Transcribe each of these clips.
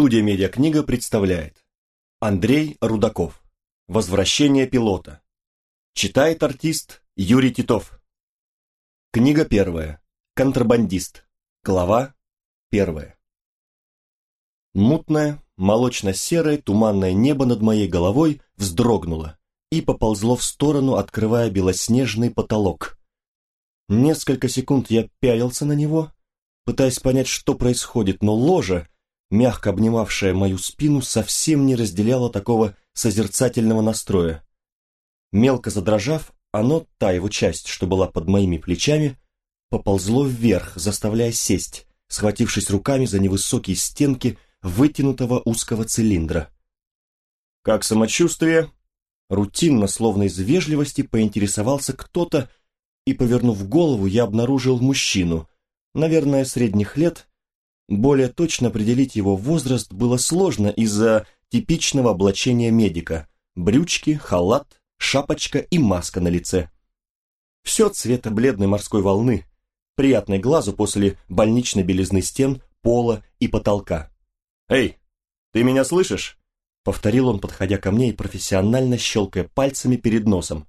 Студия «Медиакнига» представляет Андрей Рудаков «Возвращение пилота» Читает артист Юрий Титов Книга первая Контрабандист Глава первая Мутное, молочно-серое, туманное небо над моей головой вздрогнуло и поползло в сторону, открывая белоснежный потолок. Несколько секунд я пялился на него, пытаясь понять, что происходит, но ложа — мягко обнимавшая мою спину, совсем не разделяла такого созерцательного настроя. Мелко задрожав, оно, та его часть, что была под моими плечами, поползло вверх, заставляя сесть, схватившись руками за невысокие стенки вытянутого узкого цилиндра. «Как самочувствие?» Рутинно, словно из вежливости, поинтересовался кто-то, и, повернув голову, я обнаружил мужчину, наверное, средних лет, более точно определить его возраст было сложно из-за типичного облачения медика – брючки, халат, шапочка и маска на лице. Все цвета бледной морской волны, приятной глазу после больничной белизны стен, пола и потолка. «Эй, ты меня слышишь?» – повторил он, подходя ко мне и профессионально щелкая пальцами перед носом.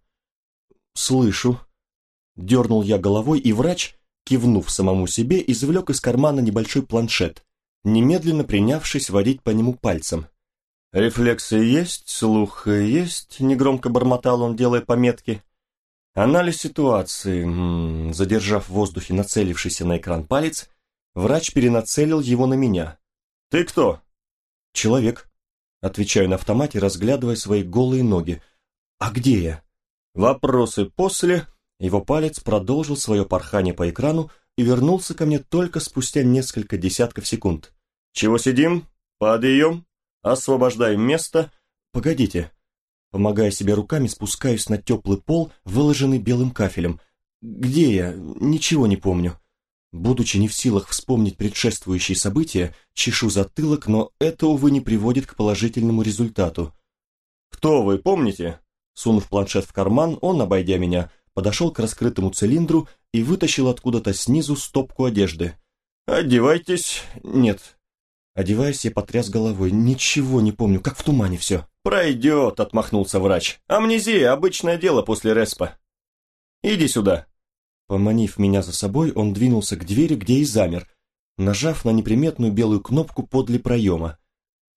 «Слышу». Дернул я головой, и врач – кивнув самому себе, извлек из кармана небольшой планшет, немедленно принявшись водить по нему пальцем. «Рефлексы есть, слух есть», — негромко бормотал он, делая пометки. «Анализ ситуации», м-м, задержав в воздухе нацелившийся на экран палец, врач перенацелил его на меня. «Ты кто?» «Человек», — отвечаю на автомате, разглядывая свои голые ноги. «А где я?» «Вопросы после», его палец продолжил свое порхание по экрану и вернулся ко мне только спустя несколько десятков секунд. «Чего сидим? Подъем! Освобождаем место!» «Погодите!» Помогая себе руками, спускаюсь на теплый пол, выложенный белым кафелем. «Где я? Ничего не помню». Будучи не в силах вспомнить предшествующие события, чешу затылок, но это, увы, не приводит к положительному результату. «Кто вы, помните?» Сунув планшет в карман, он, обойдя меня, подошел к раскрытому цилиндру и вытащил откуда-то снизу стопку одежды. «Одевайтесь!» «Нет». Одеваясь, я потряс головой. «Ничего не помню, как в тумане все». «Пройдет!» — отмахнулся врач. «Амнезия — обычное дело после респа». «Иди сюда!» Поманив меня за собой, он двинулся к двери, где и замер, нажав на неприметную белую кнопку подле проема.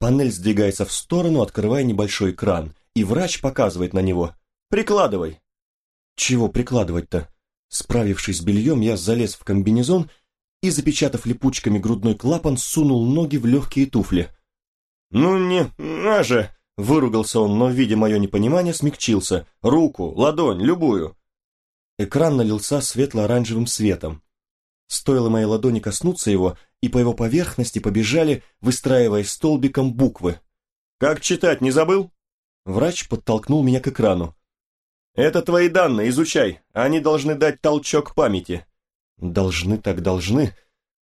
Панель сдвигается в сторону, открывая небольшой экран, и врач показывает на него. «Прикладывай!» Чего прикладывать-то? Справившись с бельем, я залез в комбинезон и, запечатав липучками грудной клапан, сунул ноги в легкие туфли. «Ну не, на же!» — выругался он, но, видя мое непонимание, смягчился. «Руку, ладонь, любую!» Экран налился светло-оранжевым светом. Стоило моей ладони коснуться его, и по его поверхности побежали, выстраивая столбиком буквы. «Как читать, не забыл?» Врач подтолкнул меня к экрану. Это твои данные, изучай. Они должны дать толчок памяти. Должны так должны.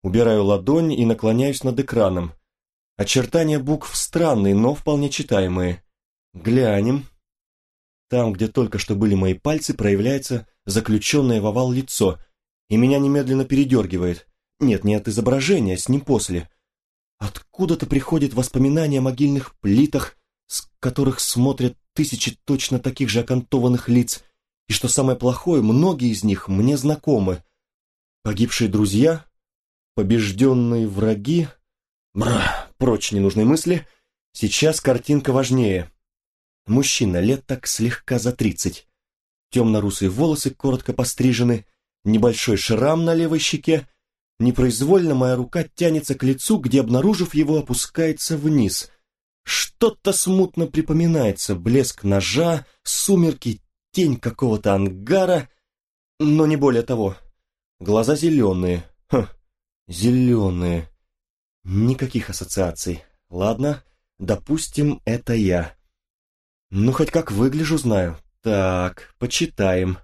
Убираю ладонь и наклоняюсь над экраном. Очертания букв странные, но вполне читаемые. Глянем. Там, где только что были мои пальцы, проявляется заключенное в овал лицо, и меня немедленно передергивает. Нет, не от изображения, с ним после. Откуда-то приходит воспоминание о могильных плитах, с которых смотрят тысячи точно таких же окантованных лиц, и что самое плохое, многие из них мне знакомы. Погибшие друзья, побежденные враги... Бра, прочь ненужные мысли. Сейчас картинка важнее. Мужчина лет так слегка за тридцать. Темно-русые волосы коротко пострижены, небольшой шрам на левой щеке. Непроизвольно моя рука тянется к лицу, где, обнаружив его, опускается вниз. Что-то смутно припоминается, блеск ножа, сумерки, тень какого-то ангара, но не более того. Глаза зеленые, хм, зеленые. Никаких ассоциаций. Ладно, допустим, это я. Ну, хоть как выгляжу, знаю. Так, почитаем.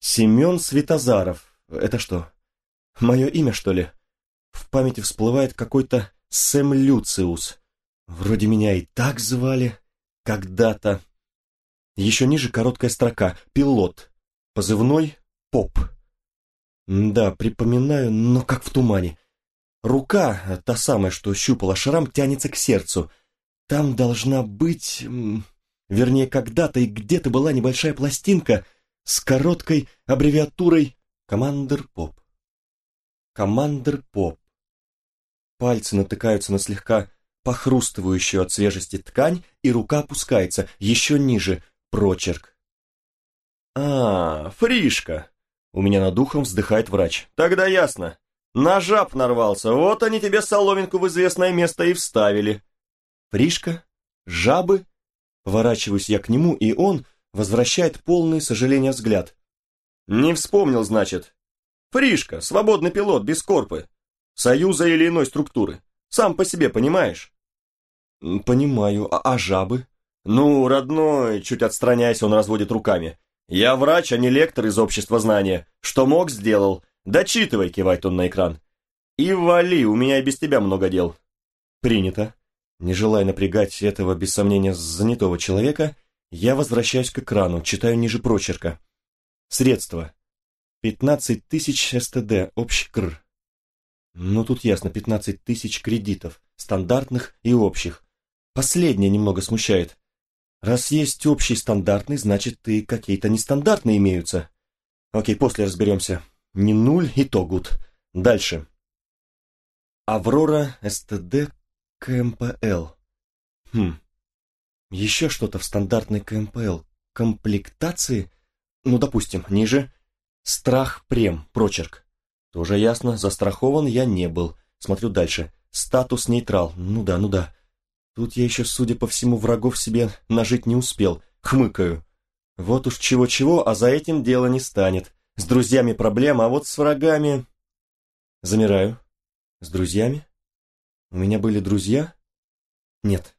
Семен Светозаров. Это что, мое имя, что ли? В памяти всплывает какой-то Сэм Люциус — Вроде меня и так звали когда-то. Еще ниже короткая строка «Пилот». Позывной «Поп». Да, припоминаю, но как в тумане. Рука, та самая, что щупала шрам, тянется к сердцу. Там должна быть... Вернее, когда-то и где-то была небольшая пластинка с короткой аббревиатурой «Командер Поп». «Командер Поп». Пальцы натыкаются на слегка похрустывающую от свежести ткань, и рука опускается еще ниже, прочерк. «А, фришка!» У меня над духом вздыхает врач. «Тогда ясно. На жаб нарвался, вот они тебе соломинку в известное место и вставили». «Фришка? Жабы?» Поворачиваюсь я к нему, и он возвращает полный сожаления взгляд. «Не вспомнил, значит. Фришка, свободный пилот, без корпы. Союза или иной структуры. Сам по себе, понимаешь? «Понимаю. А, а жабы?» «Ну, родной!» — чуть отстраняясь, он разводит руками. «Я врач, а не лектор из общества знания. Что мог, сделал. Дочитывай!» — кивает он на экран. «И вали, у меня и без тебя много дел». «Принято». Не желая напрягать этого, без сомнения, занятого человека, я возвращаюсь к экрану, читаю ниже прочерка. Средства. 15 тысяч СТД, общий кр. Ну тут ясно, 15 тысяч кредитов, стандартных и общих. Последнее немного смущает. Раз есть общий стандартный, значит, и какие-то нестандартные имеются. Окей, после разберемся. Не нуль и то гуд. Дальше. Аврора СТД КМПЛ. Эм хм. Еще что-то в стандартной КМПЛ. Эм Комплектации? Ну, допустим, ниже. Страх прем, прочерк. Тоже ясно, застрахован я не был. Смотрю дальше. Статус нейтрал. Ну да, ну да. Тут я еще, судя по всему, врагов себе нажить не успел. Хмыкаю. Вот уж чего-чего, а за этим дело не станет. С друзьями проблема, а вот с врагами... Замираю. С друзьями? У меня были друзья? Нет.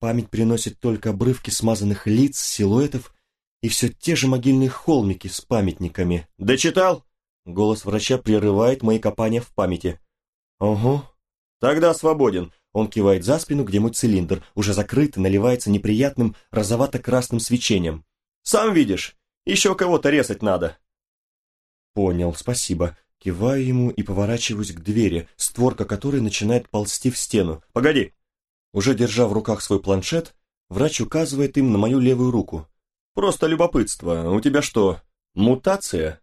Память приносит только обрывки смазанных лиц, силуэтов и все те же могильные холмики с памятниками. «Дочитал?» Голос врача прерывает мои копания в памяти. «Ого. Тогда свободен. Он кивает за спину, где мой цилиндр, уже закрыт и наливается неприятным розовато-красным свечением. «Сам видишь, еще кого-то резать надо». «Понял, спасибо». Киваю ему и поворачиваюсь к двери, створка которой начинает ползти в стену. «Погоди!» Уже держа в руках свой планшет, врач указывает им на мою левую руку. «Просто любопытство. У тебя что, мутация?»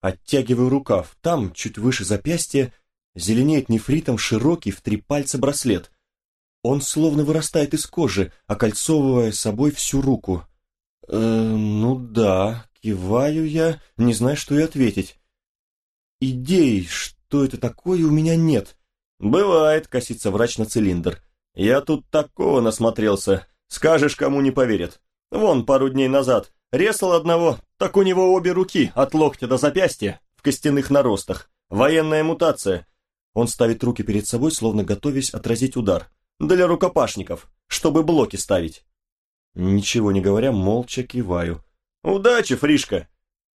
Оттягиваю рукав. Там, чуть выше запястья, зеленеет нефритом широкий в три пальца браслет. Он словно вырастает из кожи, окольцовывая собой всю руку. «Э, ну да, киваю я, не знаю, что и ответить. Идей, что это такое, у меня нет. Бывает, косится врач на цилиндр. Я тут такого насмотрелся, скажешь, кому не поверят. Вон, пару дней назад, резал одного, так у него обе руки, от локтя до запястья, в костяных наростах. Военная мутация. Он ставит руки перед собой, словно готовясь отразить удар. «Для рукопашников, чтобы блоки ставить!» Ничего не говоря, молча киваю. «Удачи, Фришка!»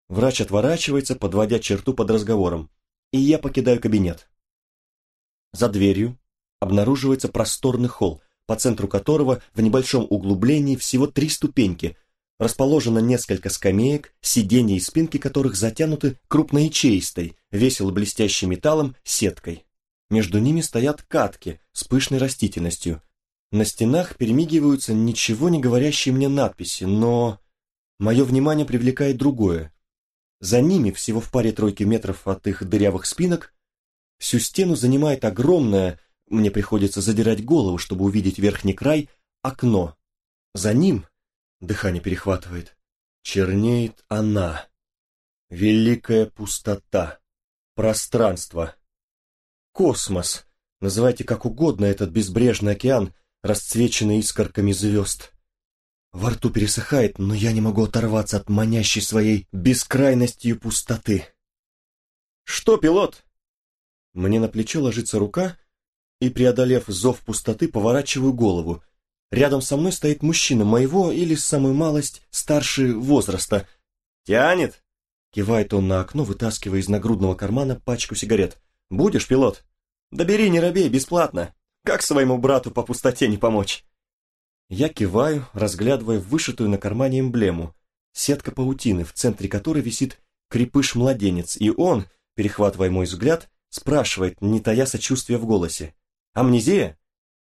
Врач отворачивается, подводя черту под разговором. И я покидаю кабинет. За дверью обнаруживается просторный холл, по центру которого в небольшом углублении всего три ступеньки. Расположено несколько скамеек, сиденья и спинки которых затянуты крупной крупноячеистой, весело блестящей металлом, сеткой. Между ними стоят катки с пышной растительностью. На стенах перемигиваются ничего не говорящие мне надписи, но... Мое внимание привлекает другое. За ними, всего в паре тройки метров от их дырявых спинок, всю стену занимает огромное, мне приходится задирать голову, чтобы увидеть верхний край, окно. За ним, дыхание перехватывает, чернеет она. Великая пустота, пространство. Космос. Называйте как угодно этот безбрежный океан, расцвеченный искорками звезд. Во рту пересыхает, но я не могу оторваться от манящей своей бескрайностью пустоты. «Что, пилот?» Мне на плечо ложится рука, и, преодолев зов пустоты, поворачиваю голову. Рядом со мной стоит мужчина моего или, самую малость, старше возраста. «Тянет?» — кивает он на окно, вытаскивая из нагрудного кармана пачку сигарет. «Будешь, пилот?» «Да бери, не робей, бесплатно. Как своему брату по пустоте не помочь?» Я киваю, разглядывая вышитую на кармане эмблему. Сетка паутины, в центре которой висит крепыш-младенец, и он, перехватывая мой взгляд, спрашивает, не тая сочувствия в голосе. «Амнезия?»